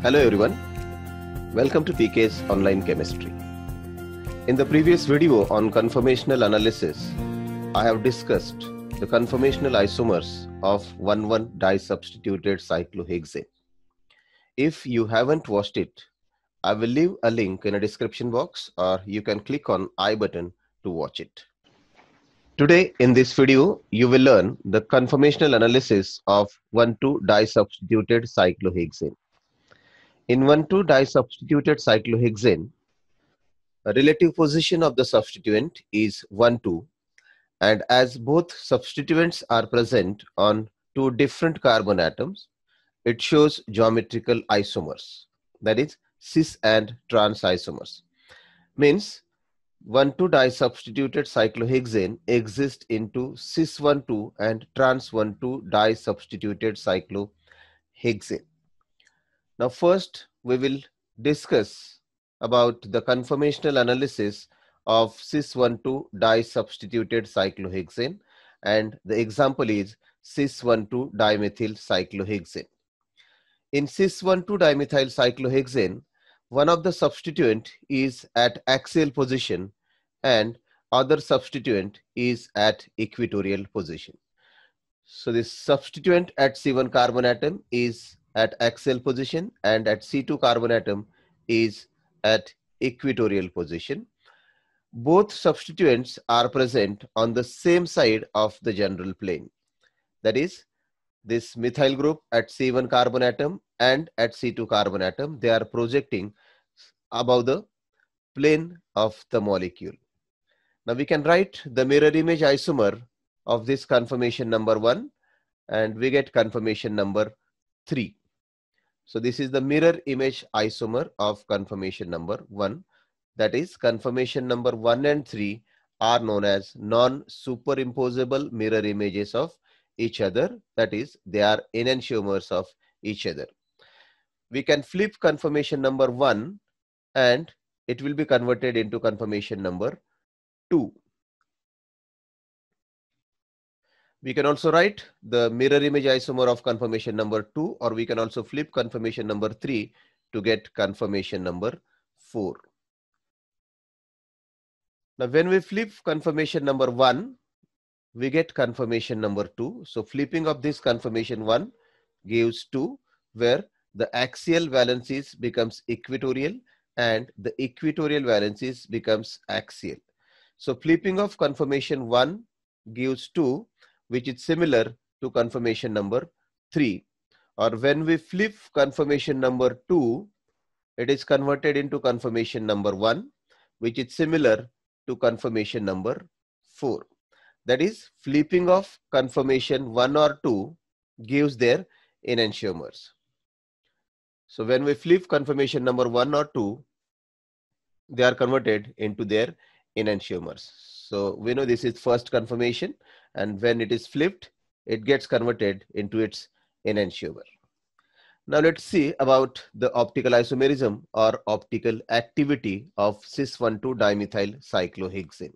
Hello everyone. Welcome to TK's Online Chemistry. In the previous video on conformational analysis, I have discussed the conformational isomers of 1,1-disubstituted cyclohexane. If you haven't watched it, I will leave a link in a description box or you can click on I button to watch it. Today in this video, you will learn the conformational analysis of 1,2-disubstituted cyclohexane. In 1,2 disubstituted cyclohexane, relative position of the substituent is 1,2 and as both substituents are present on two different carbon atoms, it shows geometrical isomers, that is cis and trans isomers. Means 1,2 disubstituted cyclohexane exists into cis 1,2 and trans 1,2 disubstituted cyclohexane. Now, first, we will discuss about the conformational analysis of cis-12 disubstituted cyclohexane and the example is cis-12 dimethyl cyclohexane. In cis-12 dimethyl cyclohexane, one of the substituent is at axial position and other substituent is at equatorial position. So this substituent at C1 carbon atom is at axial position and at C2 carbon atom is at equatorial position. Both substituents are present on the same side of the general plane. That is, this methyl group at C1 carbon atom and at C2 carbon atom, they are projecting above the plane of the molecule. Now we can write the mirror image isomer of this conformation number 1 and we get conformation number 3. So this is the mirror image isomer of conformation number 1. That is conformation number 1 and 3 are known as non-superimposable mirror images of each other. That is they are enantiomers of each other. We can flip conformation number 1 and it will be converted into conformation number 2. We can also write the mirror image isomer of conformation number 2 or we can also flip conformation number 3 to get conformation number 4. Now when we flip conformation number 1, we get conformation number 2. So flipping of this conformation 1 gives 2 where the axial valences becomes equatorial and the equatorial valences becomes axial. So flipping of conformation 1 gives 2 which is similar to confirmation number 3 or when we flip confirmation number 2 it is converted into confirmation number 1 which is similar to confirmation number 4 that is flipping of confirmation 1 or 2 gives their enantiomers so when we flip confirmation number 1 or 2 they are converted into their enantiomers so we know this is first confirmation and when it is flipped, it gets converted into its enantiomer. Now let's see about the optical isomerism or optical activity of cis 1,2 dimethyl cyclohexane.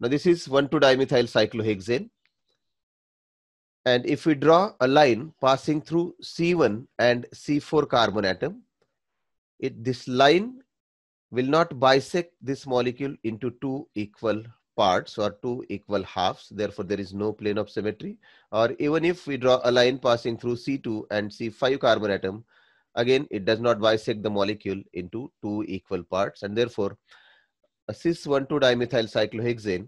Now this is 1,2 dimethyl cyclohexane. And if we draw a line passing through C1 and C4 carbon atom, it, this line will not bisect this molecule into two equal parts or two equal halves. Therefore, there is no plane of symmetry. Or even if we draw a line passing through C2 and C5 carbon atom, again, it does not bisect the molecule into two equal parts. And therefore, a cis-1,2-dimethyl cyclohexane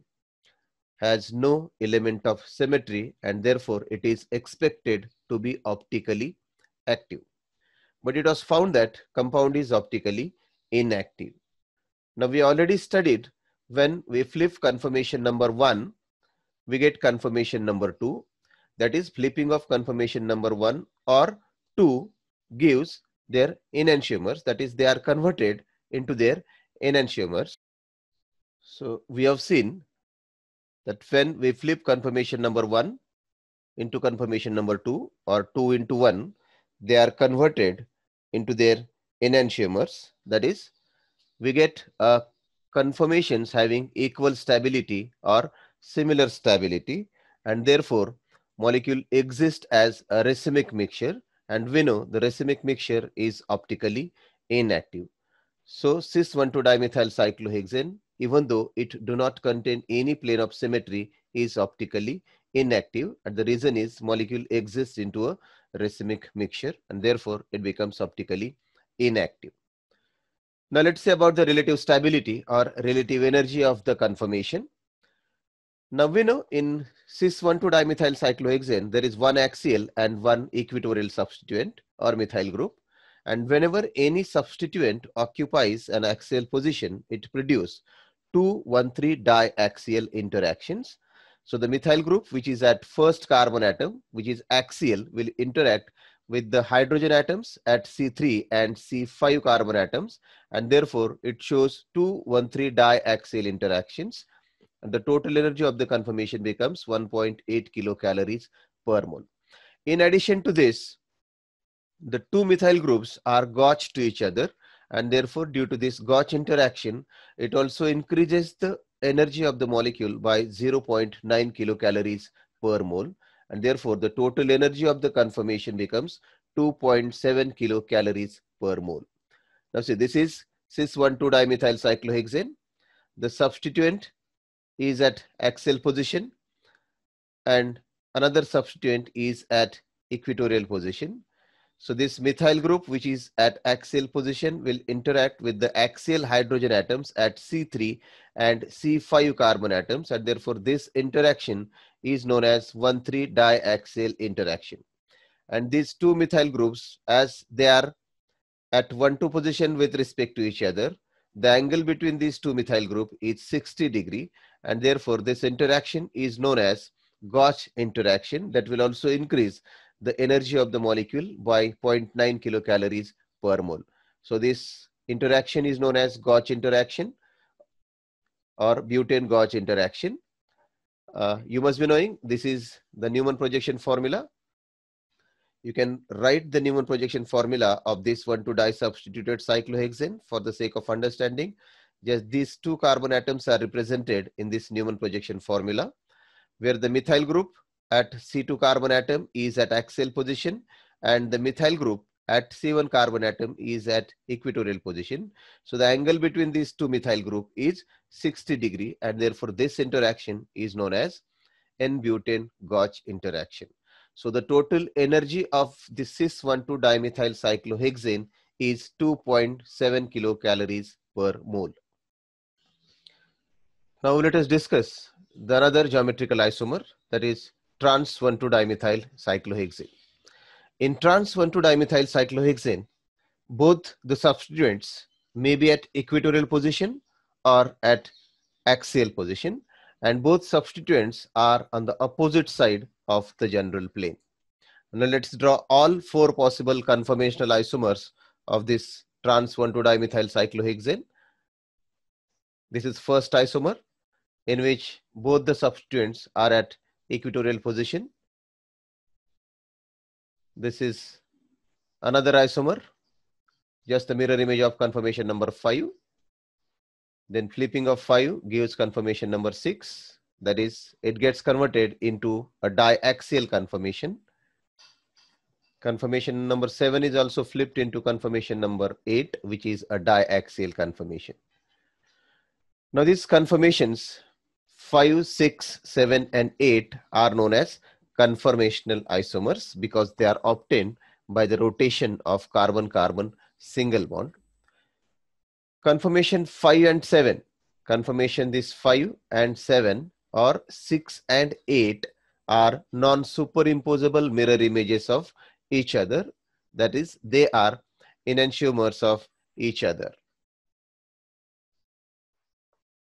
has no element of symmetry and therefore it is expected to be optically active. But it was found that compound is optically inactive. Now we already studied when we flip confirmation number one, we get confirmation number two. That is flipping of confirmation number one or two gives their enantiomers. That is they are converted into their enantiomers. So we have seen that when we flip confirmation number one into confirmation number two or two into one, they are converted into their enantiomers. That is we get a conformations having equal stability or similar stability and therefore molecule exists as a racemic mixture and we know the racemic mixture is optically inactive. So cis 1,2 dimethyl cyclohexane even though it do not contain any plane of symmetry is optically inactive and the reason is molecule exists into a racemic mixture and therefore it becomes optically inactive. Now let's say about the relative stability or relative energy of the conformation. Now we know in cis 1,2 dimethyl cyclohexane, there is one axial and one equatorial substituent or methyl group. And whenever any substituent occupies an axial position, it produces two 1,3 diaxial interactions. So the methyl group, which is at first carbon atom, which is axial, will interact with the hydrogen atoms at C3 and C5 carbon atoms and therefore it shows 213 diaxial interactions and the total energy of the conformation becomes 1.8 kilocalories per mole. In addition to this, the two methyl groups are gauche to each other and therefore due to this gauche interaction, it also increases the energy of the molecule by 0.9 kilocalories per mole and therefore, the total energy of the conformation becomes 2.7 kilocalories per mole. Now, see, this is cis 1,2 dimethyl cyclohexane. The substituent is at axial position and another substituent is at equatorial position. So this methyl group, which is at axial position, will interact with the axial hydrogen atoms at C3 and C5 carbon atoms. And therefore, this interaction is known as 1,3 diaxial interaction. And these two methyl groups, as they are at 1,2 position with respect to each other, the angle between these two methyl group is 60 degree. And therefore, this interaction is known as gauche interaction that will also increase the energy of the molecule by 0.9 kilocalories per mole. So this interaction is known as gauche interaction or butane gauche interaction. Uh, you must be knowing this is the Newman projection formula. You can write the Newman projection formula of this one di substituted cyclohexane for the sake of understanding. Just these two carbon atoms are represented in this Newman projection formula where the methyl group at C2 carbon atom is at axial position and the methyl group at C1 carbon atom is at equatorial position. So the angle between these two methyl group is 60 degree and therefore this interaction is known as N-butane Gotch interaction. So the total energy of the cis 12 dimethyl cyclohexane is 2.7 kilocalories per mole. Now let us discuss the other geometrical isomer that is trans 1,2 dimethyl cyclohexane. In trans 1,2 dimethyl cyclohexane, both the substituents may be at equatorial position or at axial position and both substituents are on the opposite side of the general plane. Now let's draw all four possible conformational isomers of this trans 1,2 dimethyl cyclohexane. This is first isomer in which both the substituents are at equatorial position. This is another isomer, just a mirror image of conformation number 5. Then flipping of 5 gives conformation number 6. That is, it gets converted into a diaxial conformation. Conformation number 7 is also flipped into conformation number 8, which is a diaxial conformation. Now these conformations 5, 6, 7, and 8 are known as conformational isomers because they are obtained by the rotation of carbon-carbon single bond. Conformation 5 and 7, conformation this 5 and 7 or 6 and 8 are non-superimposable mirror images of each other. That is, they are enantiomers of each other.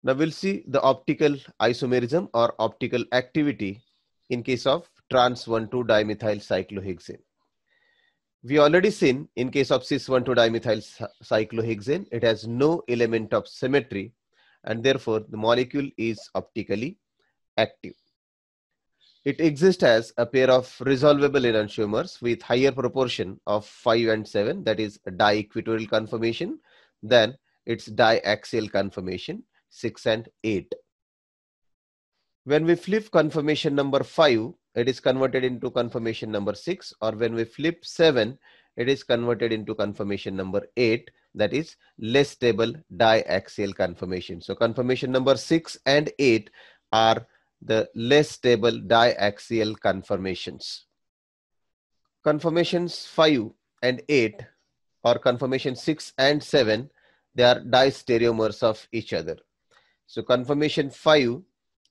Now we'll see the optical isomerism or optical activity in case of trans 1,2 dimethyl cyclohexane. We already seen in case of cis 1,2 dimethyl cyclohexane, it has no element of symmetry and therefore the molecule is optically active. It exists as a pair of resolvable enantiomers with higher proportion of 5 and 7 that is diequatorial conformation than its diaxial conformation 6 and 8. When we flip confirmation number 5, it is converted into confirmation number 6 or when we flip 7, it is converted into confirmation number 8 that is less stable diaxial conformation. So confirmation number 6 and 8 are the less stable diaxial conformations. Conformations 5 and 8 or conformation 6 and 7 they are distereomers of each other. So conformation 5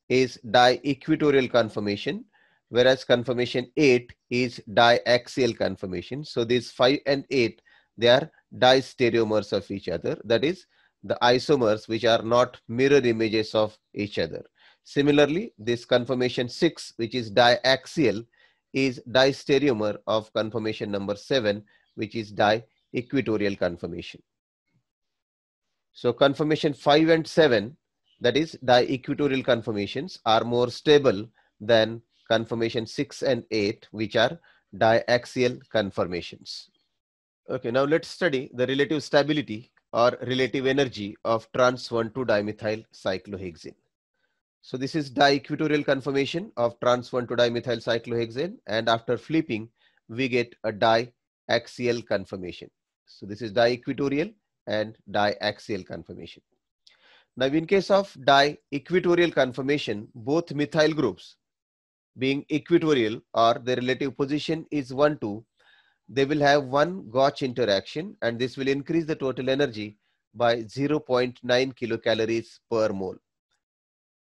is diequatorial conformation, whereas conformation 8 is diaxial conformation. So these 5 and 8, they are stereomers of each other. That is the isomers which are not mirror images of each other. Similarly, this conformation 6, which is diaxial, is stereomer of conformation number 7, which is diequatorial conformation. So conformation 5 and 7 that is, the equatorial conformations are more stable than conformation 6 and 8, which are diaxial conformations. Okay, now let's study the relative stability or relative energy of trans 1,2 dimethyl cyclohexane. So this is diequatorial equatorial conformation of trans 1,2 dimethyl cyclohexane and after flipping we get a diaxial conformation. So this is diequatorial equatorial and diaxial conformation. Now, in case of di-equatorial conformation, both methyl groups being equatorial or their relative position is 1, 2, they will have one Gotch interaction and this will increase the total energy by 0.9 kilocalories per mole.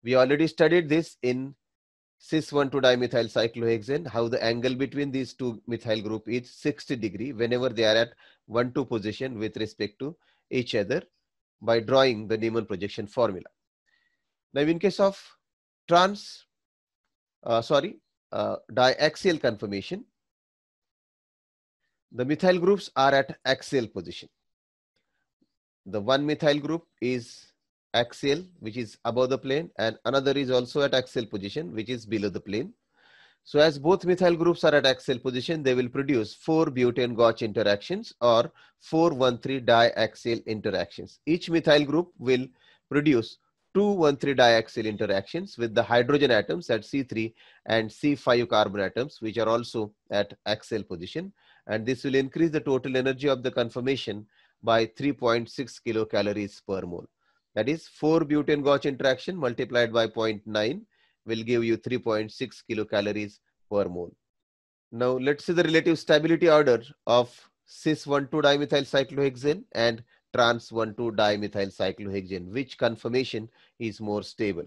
We already studied this in cis 1,2 dimethyl cyclohexane, how the angle between these two methyl group is 60 degree whenever they are at 1, 2 position with respect to each other by drawing the Neiman projection formula. Now, in case of trans, uh, sorry, uh, diaxial conformation, the methyl groups are at axial position. The one methyl group is axial, which is above the plane, and another is also at axial position, which is below the plane. So as both methyl groups are at axial position, they will produce four gauche interactions or 4,1,3-diaxial interactions. Each methyl group will produce two 1,3-diaxial interactions with the hydrogen atoms at C3 and C5 carbon atoms, which are also at axial position. And this will increase the total energy of the conformation by 3.6 kilocalories per mole. That is 4 butane gauche interaction multiplied by 0.9 will give you 3.6 kilocalories per mole. Now let's see the relative stability order of cis 1,2 dimethyl and trans 1,2 dimethyl which conformation is more stable.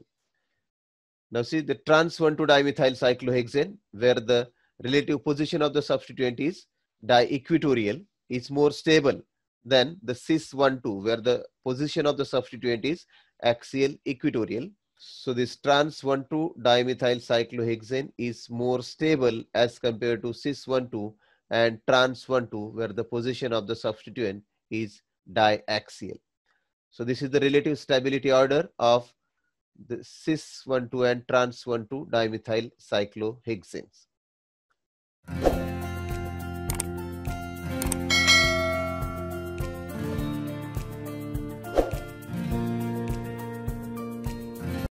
Now see the trans 1,2 dimethyl where the relative position of the substituent is diequatorial, is more stable than the cis 1,2, where the position of the substituent is axial equatorial so this trans 1,2 dimethyl cyclohexane is more stable as compared to cis 1,2 and trans 1,2 where the position of the substituent is diaxial. So this is the relative stability order of the cis 1,2 and trans 1,2 dimethyl cyclohexanes.